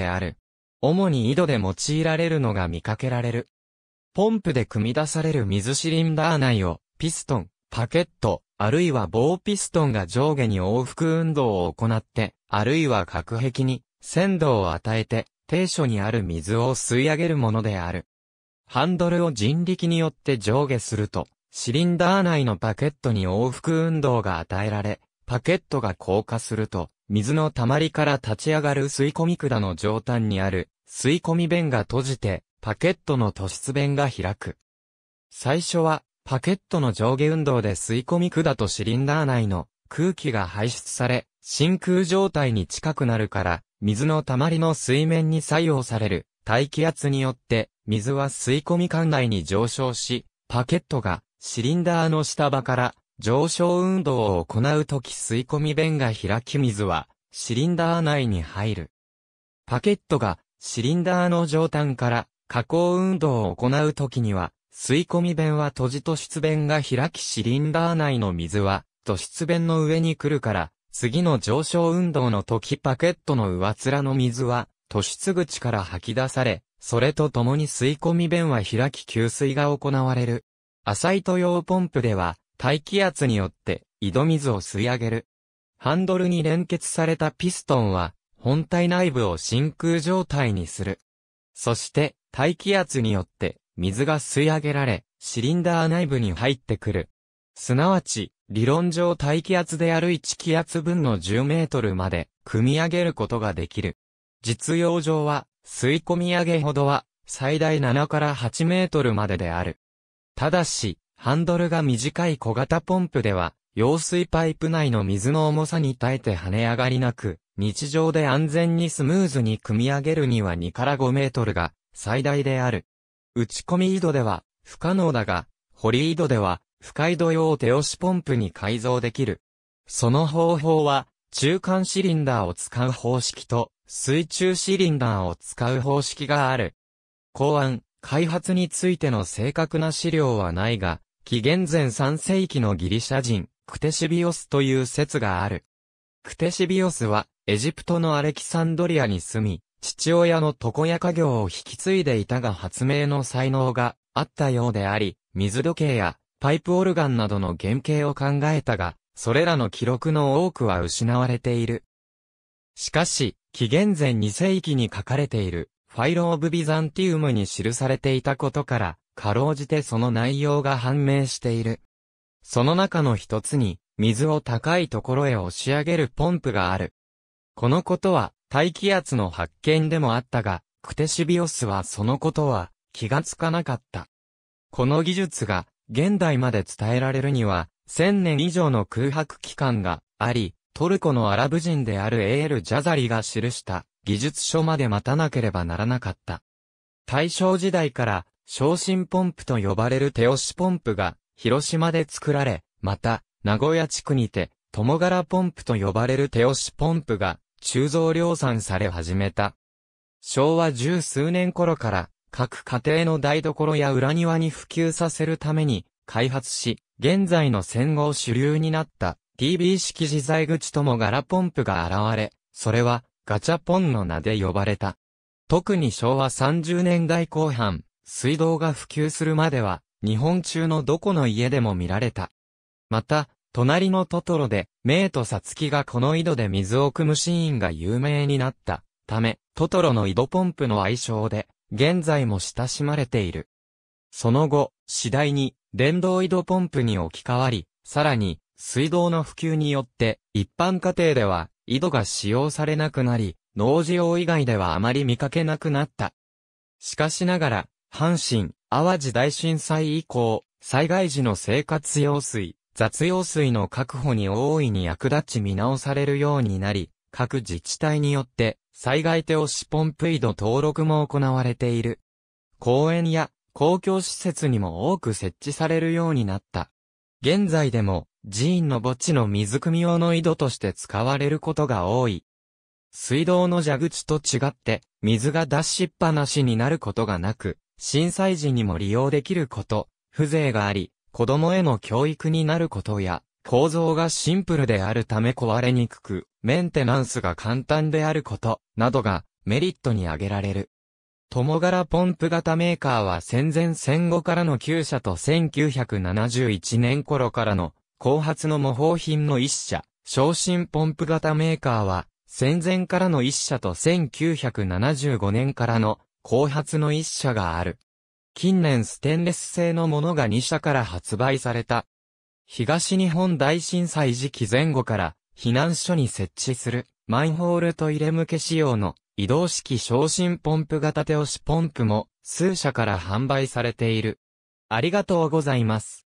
である。主に井戸で用いられるのが見かけられる。ポンプで組み出される水シリンダー内を、ピストン、パケット、あるいは棒ピストンが上下に往復運動を行って、あるいは隔壁に、鮮度を与えて、低所にある水を吸い上げるものである。ハンドルを人力によって上下すると、シリンダー内のパケットに往復運動が与えられ、パケットが硬化すると、水の溜まりから立ち上がる吸い込み管の上端にある、吸い込み弁が閉じて、パケットの突出弁が開く。最初は、パケットの上下運動で吸い込み管とシリンダー内の空気が排出され、真空状態に近くなるから、水の溜まりの水面に作用される大気圧によって、水は吸い込み管内に上昇し、パケットがシリンダーの下場から上昇運動を行うとき吸い込み弁が開き水は、シリンダー内に入る。パケットが、シリンダーの上端から、加工運動を行うときには、吸い込み弁は閉じと出弁が開きシリンダー内の水は、と出弁の上に来るから、次の上昇運動の時パケットの上面の水は、突出口から吐き出され、それと共に吸い込み弁は開き給水が行われる。浅いト用ポンプでは、大気圧によって井戸水を吸い上げる。ハンドルに連結されたピストンは、本体内部を真空状態にする。そして、大気圧によって、水が吸い上げられ、シリンダー内部に入ってくる。すなわち、理論上大気圧である1気圧分の10メートルまで、組み上げることができる。実用上は、吸い込み上げほどは、最大7から8メートルまでである。ただし、ハンドルが短い小型ポンプでは、用水パイプ内の水の重さに耐えて跳ね上がりなく、日常で安全にスムーズに組み上げるには2から5メートルが最大である。打ち込み井戸では不可能だが、り井戸では深井戸用手押しポンプに改造できる。その方法は、中間シリンダーを使う方式と、水中シリンダーを使う方式がある。考案、開発についての正確な資料はないが、紀元前3世紀のギリシャ人、クテシビオスという説がある。クテシビオスは、エジプトのアレキサンドリアに住み、父親の床屋家業を引き継いでいたが発明の才能があったようであり、水時計やパイプオルガンなどの原型を考えたが、それらの記録の多くは失われている。しかし、紀元前2世紀に書かれている、ファイロ・オブ・ビザンティウムに記されていたことから、かろうじてその内容が判明している。その中の一つに、水を高いところへ押し上げるポンプがある。このことは、大気圧の発見でもあったが、クテシビオスはそのことは気がつかなかった。この技術が現代まで伝えられるには、千年以上の空白期間があり、トルコのアラブ人であるエール・ジャザリが記した技術書まで待たなければならなかった。大正時代から昇進ポンプと呼ばれる手押しポンプが、広島で作られ、また、名古屋地区にて、友柄ポンプと呼ばれる手押しポンプが、鋳造量産され始めた。昭和十数年頃から、各家庭の台所や裏庭に普及させるために、開発し、現在の戦後主流になった TB 式自在口友柄ポンプが現れ、それはガチャポンの名で呼ばれた。特に昭和30年代後半、水道が普及するまでは、日本中のどこの家でも見られた。また、隣のトトロで、メイとサツキがこの井戸で水を汲むシーンが有名になったため、トトロの井戸ポンプの愛称で、現在も親しまれている。その後、次第に、電動井戸ポンプに置き換わり、さらに、水道の普及によって、一般家庭では、井戸が使用されなくなり、農事用以外ではあまり見かけなくなった。しかしながら、阪神、淡路大震災以降、災害時の生活用水、雑用水の確保に大いに役立ち見直されるようになり、各自治体によって、災害手押しポンプ井戸登録も行われている。公園や公共施設にも多く設置されるようになった。現在でも、寺院の墓地の水汲み用の井戸として使われることが多い。水道の蛇口と違って、水が出しっぱなしになることがなく、震災時にも利用できること、風情があり、子供への教育になることや、構造がシンプルであるため壊れにくく、メンテナンスが簡単であること、などがメリットに挙げられる。友柄ポンプ型メーカーは戦前戦後からの旧車と1971年頃からの後発の模倣品の一社、昇進ポンプ型メーカーは戦前からの一社と1975年からの後発の一社がある。近年ステンレス製のものが2社から発売された。東日本大震災時期前後から避難所に設置するマンホールトイレ向け仕様の移動式昇進ポンプ型手押しポンプも数社から販売されている。ありがとうございます。